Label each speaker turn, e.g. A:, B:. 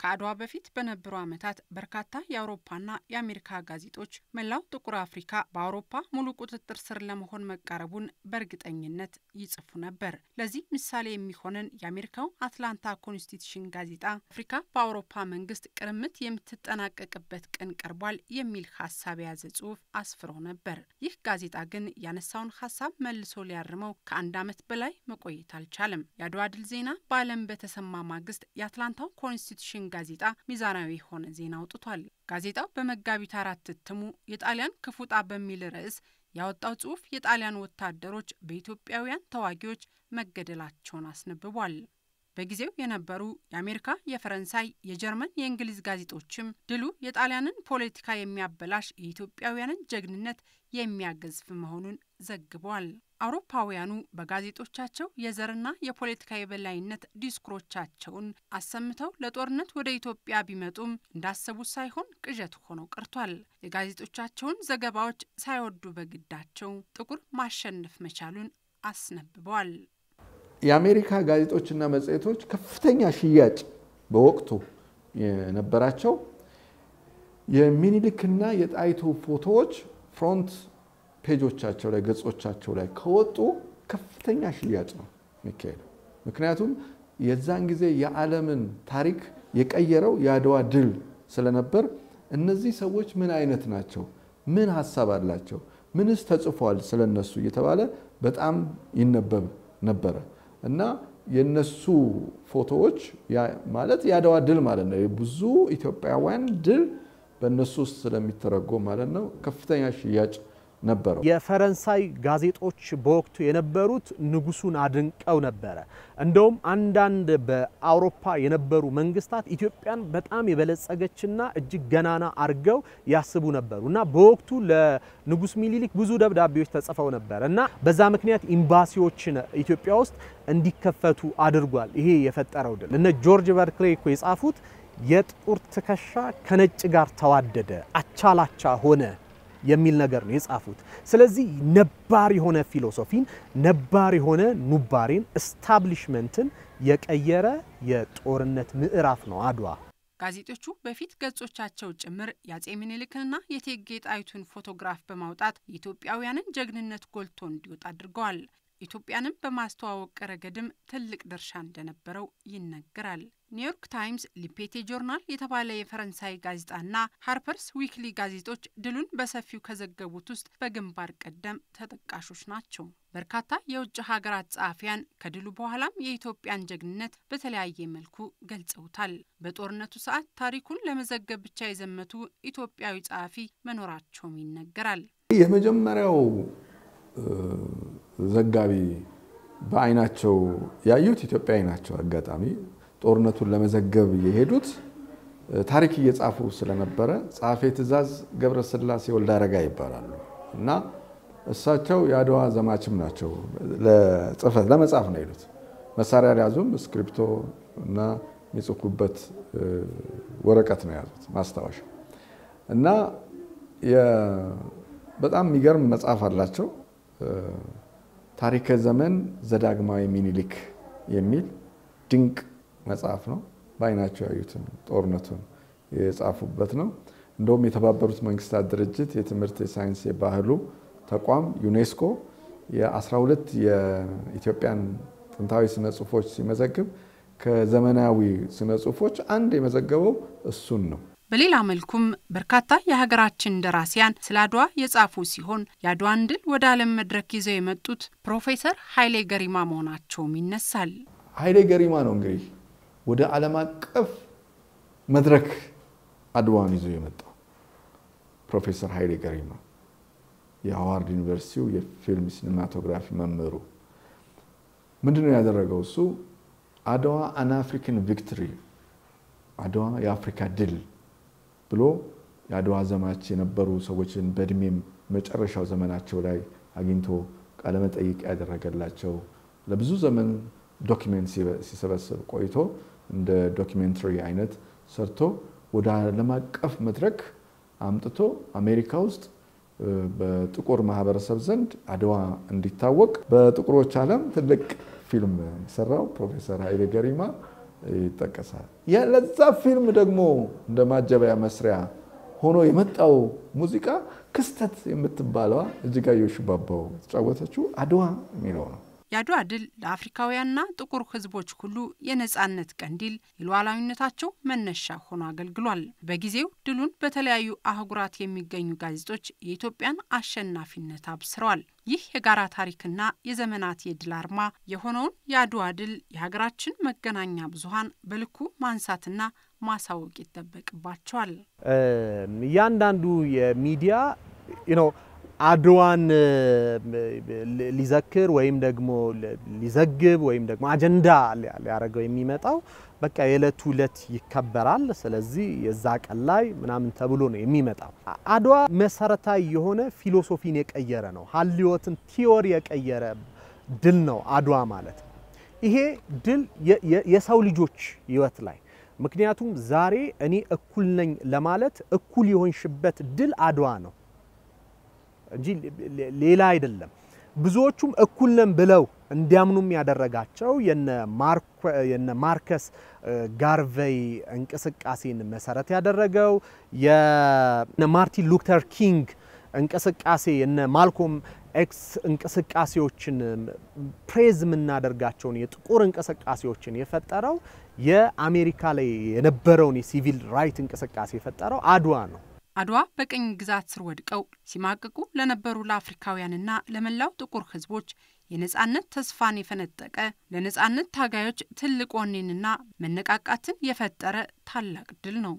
A: ከአድዋ በፊት በነበሩ ዓመታት በርካታ የአውሮፓና የአሜሪካ ጋዜጦች መላው ጥቁር አፍሪካ በአውሮፓ ሙሉ ቁጥጥር ስር ለመሆን መቃረቡን በእርግጠኝነት ይጽፉ ነበር። ለዚህ ምሳሌ የሚሆንን የአሜሪካው አትላንታ ኮንስቲቱሽን ጋዜጣ አፍሪካ በአውሮፓ መንግስት ቅርምት የምትጠናቀቅበት ቀን ቀርቧል የሚል ሀሳብ የያዘ ጽሑፍ አስፍሮ ነበር። ይህ ጋዜጣ ግን ያነሳውን ሀሳብ መልሶ ሊያርመው ከአንድ ዓመት በላይ መቆየት አልቻለም። የአድዋ ድል ዜና በዓለም በተሰማ ማግስት የአትላንታው ኮንስቲቱሽን ጋዜጣ ሚዛናዊ የሆነ ዜና አውጥቷል። ጋዜጣው በመጋቢት አራት እትሙ የጣሊያን ክፉጣ በሚል ርዕስ ያወጣው ጽሑፍ የጣሊያን ወታደሮች በኢትዮጵያውያን ተዋጊዎች መገደላቸውን አስነብቧል። በጊዜው የነበሩ የአሜሪካ፣ የፈረንሳይ፣ የጀርመን፣ የእንግሊዝ ጋዜጦችም ድሉ የጣሊያንን ፖለቲካ የሚያበላሽ የኢትዮጵያውያንን ጀግንነት የሚያገዝፍ መሆኑን ዘግቧል። አውሮፓውያኑ በጋዜጦቻቸው የዘርና የፖለቲካ የበላይነት ዲስኩሮቻቸውን አሰምተው ለጦርነት ወደ ኢትዮጵያ ቢመጡም እንዳሰቡት ሳይሆን ቅዠት ሆኖ ቀርቷል። የጋዜጦቻቸውን ዘገባዎች ሳይወዱ በግዳቸው ጥቁር ማሸነፍ መቻሉን አስነብበዋል።
B: የአሜሪካ ጋዜጦችና መጽሔቶች ከፍተኛ ሽያጭ በወቅቱ የነበራቸው የሚኒልክና የጣይቱ ፎቶዎች ፍሮንት ፔጆቻቸው ላይ ገጾቻቸው ላይ ከወጡ ከፍተኛ ሽያጭ ነው የሚካሄደው። ምክንያቱም የዛን ጊዜ የዓለምን ታሪክ የቀየረው የአድዋ ድል ስለነበር እነዚህ ሰዎች ምን አይነት ናቸው፣ ምን ሀሳብ አላቸው፣ ምንስ ተጽፏል ስለነሱ እየተባለ በጣም ይነበብ ነበረ። እና የነሱ ፎቶዎች ማለት የአድዋ ድል ማለት ነው። ብዙ ኢትዮጵያውያን ድል በእነሱ ውስጥ ስለሚተረጎም ማለት
C: ነው ከፍተኛ ሽያጭ ነበረው። የፈረንሳይ ጋዜጦች በወቅቱ የነበሩት ንጉሱን አድንቀው ነበረ። እንደውም አንዳንድ በአውሮፓ የነበሩ መንግስታት ኢትዮጵያን በጣም የበለጸገችና እጅግ ገናና አድርገው ያስቡ ነበሩ እና በወቅቱ ለንጉስ ሚኒሊክ ብዙ ደብዳቤዎች ተጽፈው ነበረ እና በዛ ምክንያት ኤምባሲዎችን ኢትዮጵያ ውስጥ እንዲከፈቱ አድርጓል። ይሄ የፈጠረው ድል እነ ጆርጅ በርክሌ እኮ የጻፉት የጥቁር ትከሻ ከነጭ ጋር ተዋደደ፣ አቻላቻ ሆነ የሚል ነገር ነው የጻፉት። ስለዚህ ነባር የሆነ ፊሎሶፊን ነባር የሆነ ኑባሬን ኤስታብሊሽመንትን የቀየረ የጦርነት ምዕራፍ ነው አድዋ።
A: ጋዜጦቹ በፊት ገጾቻቸው ጭምር የአጼ ምኒልክንና የእቴጌ ጣይቱን ፎቶግራፍ በማውጣት የኢትዮጵያውያንን ጀግንነት ጎልቶ እንዲወጣ አድርገዋል። ኢትዮጵያንም በማስተዋወቅ ረገድም ትልቅ ድርሻ እንደነበረው ይነገራል። ኒውዮርክ ታይምስ፣ ሊፔቴ ጆርናል የተባለ የፈረንሳይ ጋዜጣና ሃርፐርስ ዊክሊ ጋዜጦች ድሉን በሰፊው ከዘገቡት ውስጥ በግንባር ቀደም ተጠቃሾች ናቸው። በርካታ የውጭ ሀገራት ጸሐፊያን ከድሉ በኋላም የኢትዮጵያን ጀግንነት በተለያየ መልኩ ገልጸውታል። በጦርነቱ ሰዓት ታሪኩን ለመዘገብ ብቻ የዘመቱ ኢትዮጵያዊ ጸሐፊ መኖራቸውም ይነገራል።
B: የመጀመሪያው ዘጋቢ በአይናቸው ያዩት ኢትዮጵያዊ ናቸው። አጋጣሚ ጦርነቱን ለመዘገብ የሄዱት ታሪክ እየጻፉ ስለነበረ ጸሐፌ ትእዛዝ ገብረስላሴ ወልደ አረጋ ይባላሉ እና እሳቸው የአድዋ ዘማችም ናቸው። ለጽፈት ለመጻፍ ነው የሄዱት። መሳሪያ አልያዙም። እስክሪፕቶ እና የሚጽፉበት ወረቀት ነው የያዙት ማስታወሻ እና በጣም የሚገርም መጽሐፍ አላቸው። ታሪከ ዘመን ዘዳግማዊ ሚኒሊክ የሚል ድንቅ መጽሐፍ ነው። በአይናቸው ያዩትን ጦርነቱን የጻፉበት ነው። እንደውም የተባበሩት መንግስታት ድርጅት የትምህርት የሳይንስ የባህሉ ተቋም ዩኔስኮ የ12 የኢትዮጵያን ጥንታዊ ስነ ጽሁፎች ሲመዘግብ ከዘመናዊ ስነ ጽሁፎች አንድ የመዘገበው እሱን ነው።
A: በሌላ መልኩም በርካታ የሀገራችን ደራሲያን ስለ አድዋ የጻፉ ሲሆን የአድዋን ድል ወደ ዓለም መድረክ ይዘው የመጡት ፕሮፌሰር ኃይሌ ገሪማ መሆናቸውም ይነሳል።
B: ኃይሌ ገሪማ ነው እንግዲህ ወደ ዓለም አቀፍ መድረክ አድዋን ይዞ የመጣው ፕሮፌሰር ኃይሌ ገሪማ የሃዋርድ ዩኒቨርሲቲው የፊልም ሲኒማቶግራፊ መምህሩ ምንድን ነው ያደረገው? እሱ አድዋ አን አፍሪካን ቪክትሪ አድዋ የአፍሪካ ድል ብሎ የአድዋ ዘማች የነበሩ ሰዎችን በእድሜም መጨረሻው ዘመናቸው ላይ አግኝቶ ቃለመጠይቅ ያደረገላቸው ለብዙ ዘመን ዶኪመንት ሲሰበስብ ቆይቶ እንደ ዶኪሜንተሪ አይነት ሰርቶ ወደ ዓለም አቀፍ መድረክ አምጥቶ አሜሪካ ውስጥ በጥቁር ማህበረሰብ ዘንድ አድዋ እንዲታወቅ በጥቁሮች ዓለም ትልቅ ፊልም የሰራው ፕሮፌሰር ሀይሌ ገሪማ ይጠቀሳል። ለዛ ፊልም ደግሞ እንደ ማጀበያ መስሪያ ሆኖ የመጣው ሙዚቃ ክስተት የምትባለዋ እጅጋየሁ ሽባባው የተጫወተችው አድዋ የሚለው ነው።
A: የአድዋ ድል ለአፍሪካውያንና ጥቁር ሕዝቦች ሁሉ የነጻነት ቀንዲል የሉዓላዊነታቸው መነሻ ሆኖ አገልግሏል። በጊዜው ድሉን በተለያዩ አህጉራት የሚገኙ ጋዜጦች የኢትዮጵያን አሸናፊነት አብስረዋል። ይህ የጋራ ታሪክና የዘመናት የድል አርማ የሆነውን የአድዋ ድል የሀገራችን መገናኛ ብዙሀን በልኩ ማንሳትና ማሳወቅ ይጠበቅባቸዋል።
C: እያንዳንዱ የሚዲያ አድዋን ሊዘክር ወይም ደግሞ ሊዘግብ ወይም ደግሞ አጀንዳ ሊያደርገው የሚመጣው በቃ የዕለቱ ዕለት ይከበራል። ስለዚህ የዛ ቀን ላይ ምናምን ተብሎ ነው የሚመጣው። አድዋ መሰረታዊ የሆነ ፊሎሶፊን የቀየረ ነው። ሀልዮትን ቲዮሪ የቀየረ ድል ነው አድዋ ማለት። ነው ይሄ ድል የሰው ልጆች ህይወት ላይ ምክንያቱም ዛሬ እኔ እኩል ነኝ ለማለት እኩል የሆንሽበት ድል አድዋ ነው። እንጂ ሌላ አይደለም። ብዙዎቹም እኩል ነን ብለው እንዲያምኑም ያደረጋቸው የነ ማርከስ ጋርቬይ እንቅስቃሴን መሰረት ያደረገው ማርቲን ሉተር ኪንግ እንቅስቃሴ የነ ማልኮም ኤክስ እንቅስቃሴዎችን ፕሬዝ የምናደርጋቸውን የጥቁር እንቅስቃሴዎችን የፈጠረው የአሜሪካ ላይ የነበረውን የሲቪል ራይት እንቅስቃሴ የፈጠረው አድዋ ነው።
A: አድዋ በቅኝ ግዛት ስር ወድቀው ሲማቅቁ ለነበሩ ለአፍሪካውያንና ለመላው ጥቁር ህዝቦች የነጻነት ተስፋን የፈነጠቀ ለነጻነት ታጋዮች ትልቅ ወኔንና መነቃቃትን የፈጠረ ታላቅ ድል ነው።